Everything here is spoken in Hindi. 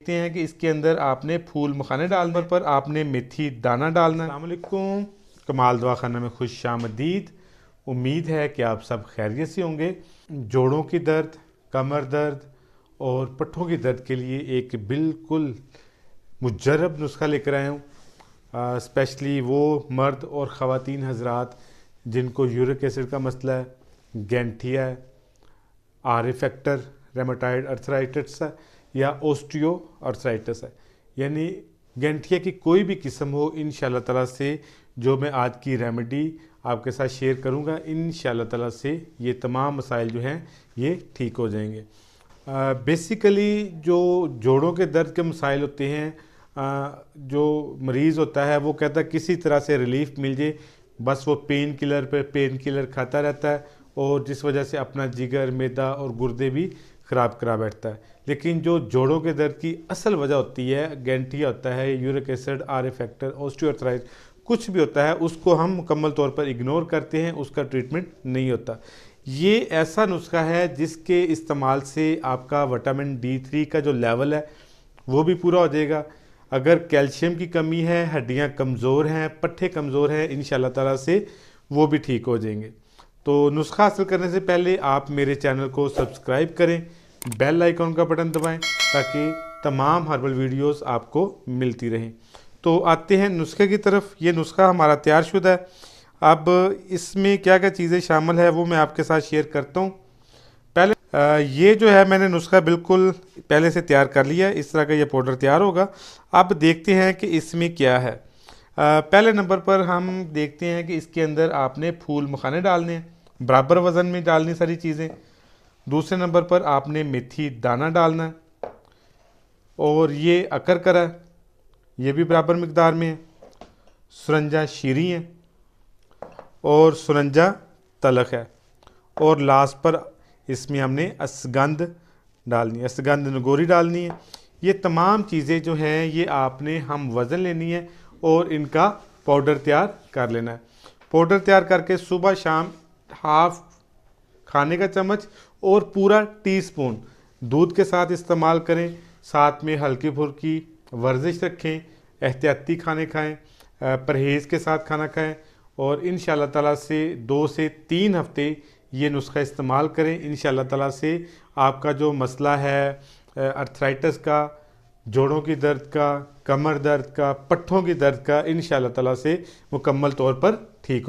देखते हैं कि इसके अंदर आपने फूल मखाने डालने पर आपने मेथी दाना डालना अलकुम कमाल दवा खाना में खुश आमदीद उम्मीद है कि आप सब खैरियत से होंगे जोड़ों की दर्द कमर दर्द और पट्ठों की दर्द के लिए एक बिल्कुल मुजरब नुस्खा लेकर आया हूँ स्पेशली वो मर्द और ख़वान हजरात जिनको यूरिक एसिड का मसला है गेंठिया है आर रेमोटाइड रेमाटाइड अर्थराइटिस या ओस्टियो आर्थराइटिस है यानी गेंठिया की कोई भी किस्म हो इन ताला से जो मैं आज की रेमेडी आपके साथ शेयर करूंगा इन ताला से ये तमाम मसाइल जो हैं ये ठीक हो जाएंगे बेसिकली जो जोड़ों के दर्द के मसाइल होते हैं आ, जो मरीज़ होता है वो कहता है किसी तरह से रिलीफ मिल जाए बस वो पेन किलर पे पेन किलर खाता रहता है और जिस वजह से अपना जिगर मैदा और गुर्दे भी ख़राब करा बैठता है लेकिन जो जोड़ों के दर्द की असल वजह होती है गेंटिया होता है uric acid R factor osteoarthritis कुछ भी होता है उसको हम मुकम्मल तौर पर इग्नोर करते हैं उसका ट्रीटमेंट नहीं होता ये ऐसा नुस्खा है जिसके इस्तेमाल से आपका विटामिन डी थ्री का जो लेवल है वो भी पूरा हो जाएगा अगर कैल्शियम की कमी है हड्डियाँ कमज़ोर हैं पट्ठे कमज़ोर हैं इन तला से वो भी ठीक हो जाएंगे तो नुस्खा हासिल करने से पहले आप मेरे चैनल को सब्सक्राइब करें बेल आइकॉन का बटन दबाएं ताकि तमाम हर्बल वीडियोस आपको मिलती रहें तो आते हैं नुस्खे की तरफ ये नुस्खा हमारा तैयारशुदा है अब इसमें क्या क्या चीज़ें शामिल है वो मैं आपके साथ शेयर करता हूँ पहले आ, ये जो है मैंने नुस्खा बिल्कुल पहले से तैयार कर लिया इस तरह का ये पाउडर तैयार होगा अब देखते हैं कि इसमें क्या है आ, पहले नंबर पर हम देखते हैं कि इसके अंदर आपने फूल मखाने डालने हैं बराबर वज़न में डालनी सारी चीज़ें दूसरे नंबर पर आपने मेथी दाना डालना है और ये अकर करा ये भी बराबर मकदार में है सुरंजा शीरी है और सुरंजा तलक है और लास्ट पर इसमें हमने असगंध डालनी है असगंध नगोरी डालनी है ये तमाम चीज़ें जो हैं ये आपने हम वज़न लेनी है और इनका पाउडर तैयार कर लेना है पाउडर तैयार करके सुबह शाम हाफ़ खाने का चम्मच और पूरा टी स्पून दूध के साथ इस्तेमाल करें साथ में हल्की फुल्की वर्जिश रखें एहतियाती खाने खाएं परहेज़ के साथ खाना खाएं और इन ताला से दो से तीन हफ्ते ये नुस्खा इस्तेमाल करें इन ताला से आपका जो मसला है अर्थराइटस का जोड़ों की दर्द का कमर दर्द का पट्ठों की दर्द का इन ताला से मुकम्मल तौर पर ठीक हो